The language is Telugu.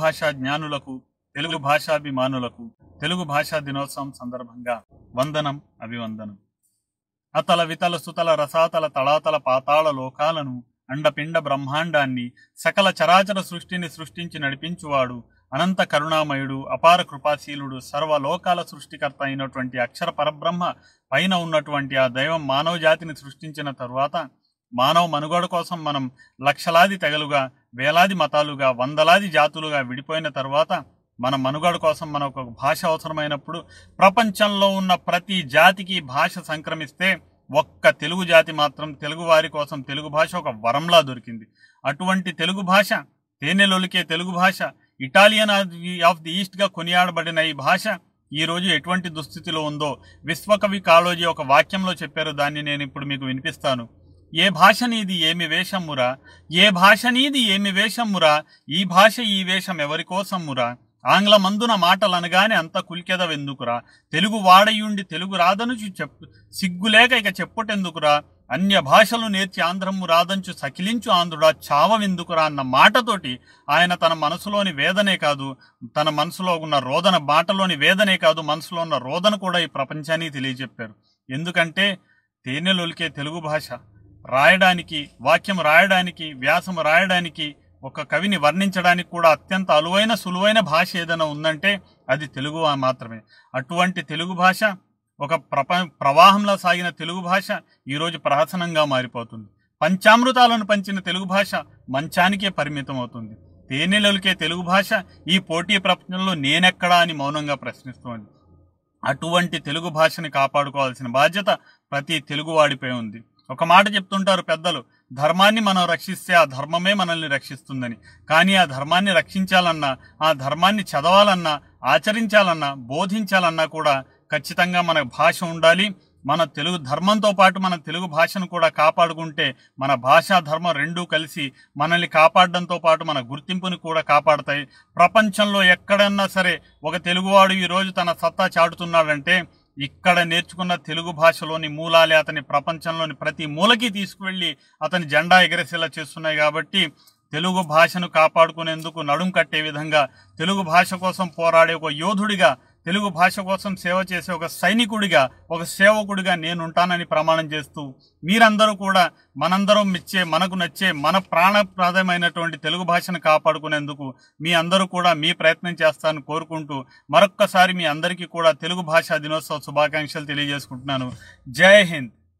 భాషా జ్ఞానులకు తెలుగు భాషాభిమానులకు తెలుగు భాషా దినోత్సవం సందర్భంగా వందనం అభివందనం అతల వితల సుతల రసాతల తళాతల పాతాళ లోకాలను అండపిండ బ్రహ్మాండాన్ని సకల చరాచర సృష్టిని సృష్టించి నడిపించువాడు అనంత కరుణామయుడు అపార కృపాశీలుడు సర్వలోకాల సృష్టికర్త అయినటువంటి అక్షర పరబ్రహ్మ పైన ఉన్నటువంటి ఆ దైవం మానవ జాతిని సృష్టించిన తరువాత మానవ మనుగడ కోసం మనం లక్షలాది తెగలుగా వేలాది మతాలుగా వందలాది జాతులుగా విడిపోయిన తర్వాత మన మనుగడ కోసం మనకు ఒక భాష అవసరమైనప్పుడు ప్రపంచంలో ఉన్న ప్రతి జాతికి భాష సంక్రమిస్తే ఒక్క తెలుగు జాతి మాత్రం తెలుగు వారి కోసం తెలుగు భాష ఒక వరంలా దొరికింది అటువంటి తెలుగు భాష తేనెలొలికే తెలుగు భాష ఇటాలియన్ ఆఫ్ ది ఈస్ట్గా కొనియాడబడిన ఈ భాష ఈరోజు ఎటువంటి దుస్థితిలో ఉందో విశ్వకవి కాళోజీ ఒక వాక్యంలో చెప్పారు దాన్ని నేను ఇప్పుడు మీకు వినిపిస్తాను ఏ భాష నీది ఏమి వేషమురా ఏ భాష నీది ఏమి వేషమురా ఈ భాష ఈ వేషం ఎవరి కోసమురా మాటలు మాటలనగానే అంత కుల్కెదవెందుకురా తెలుగు వాడయుండి తెలుగు రాదనుచు చెప్పు సిగ్గులేక ఇక చెప్పుటెందుకురా అన్య భాషలు నేర్చి ఆంధ్రము రాదంచు సకిలించు ఆంధ్రుడా చావవెందుకురా అన్న మాటతోటి ఆయన తన మనసులోని వేదనే కాదు తన మనసులో ఉన్న రోదన మాటలోని వేదనే కాదు మనసులో ఉన్న రోదన కూడా ఈ ప్రపంచానికి తెలియజెప్పారు ఎందుకంటే తేనెలొలికే తెలుగు భాష రాయడానికి వాక్యం రాయడానికి వ్యాసం రాయడానికి ఒక కవిని వర్ణించడానికి కూడా అత్యంత అలువైన సులువైన భాష ఏదైనా ఉందంటే అది తెలుగు మాత్రమే అటువంటి తెలుగు భాష ఒక ప్రప ప్రవాహంలో సాగిన తెలుగు భాష ఈరోజు ప్రహసనంగా మారిపోతుంది పంచామృతాలను పంచిన తెలుగు భాష మంచానికే పరిమితం అవుతుంది తేనెలకే తెలుగు భాష ఈ పోటీ ప్రపంచంలో నేనెక్కడా అని మౌనంగా ప్రశ్నిస్తోంది అటువంటి తెలుగు భాషని కాపాడుకోవాల్సిన బాధ్యత ప్రతి తెలుగువాడిపై ఉంది ఒక మాట చెప్తుంటారు పెద్దలు ధర్మాన్ని మనం రక్షిస్తే ఆ ధర్మమే మనల్ని రక్షిస్తుందని కానీ ఆ ధర్మాన్ని రక్షించాలన్నా ఆ ధర్మాన్ని చదవాలన్నా ఆచరించాలన్నా బోధించాలన్నా కూడా ఖచ్చితంగా మన భాష ఉండాలి మన తెలుగు ధర్మంతో పాటు మన తెలుగు భాషను కూడా కాపాడుకుంటే మన భాషా ధర్మం రెండూ కలిసి మనల్ని కాపాడడంతో పాటు మన గుర్తింపుని కూడా కాపాడతాయి ప్రపంచంలో ఎక్కడన్నా సరే ఒక తెలుగువాడు ఈరోజు తన సత్తా చాటుతున్నాడంటే ఇక్కడ నేర్చుకున్న తెలుగు భాషలోని మూలాలే అతని ప్రపంచంలోని ప్రతి మూలకి తీసుకువెళ్ళి అతని జెండా ఎగరేసేలా చేస్తున్నాయి కాబట్టి తెలుగు భాషను కాపాడుకునేందుకు నడుం కట్టే విధంగా తెలుగు భాష కోసం పోరాడే ఒక యోధుడిగా తెలుగు భాష కోసం సేవ చేసే ఒక సైనికుడిగా ఒక సేవకుడిగా నేను ఉంటానని ప్రమాణం చేస్తూ మీరందరూ కూడా మనందరం మెచ్చే మనకు నచ్చే మన ప్రాణప్రదమైనటువంటి తెలుగు భాషను కాపాడుకునేందుకు మీ అందరూ కూడా మీ ప్రయత్నం చేస్తాను కోరుకుంటూ మరొక్కసారి మీ అందరికీ కూడా తెలుగు భాషా దినోత్సవ శుభాకాంక్షలు తెలియజేసుకుంటున్నాను జై హింద్